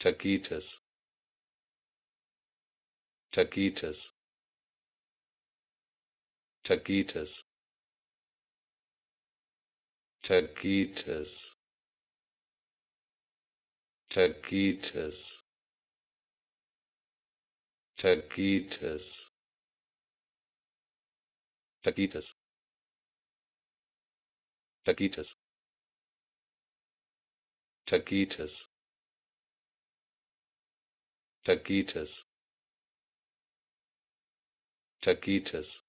tacitus tacitus tacitus tacitus tacitus tacitus tacitus tacitus tacitus tacitus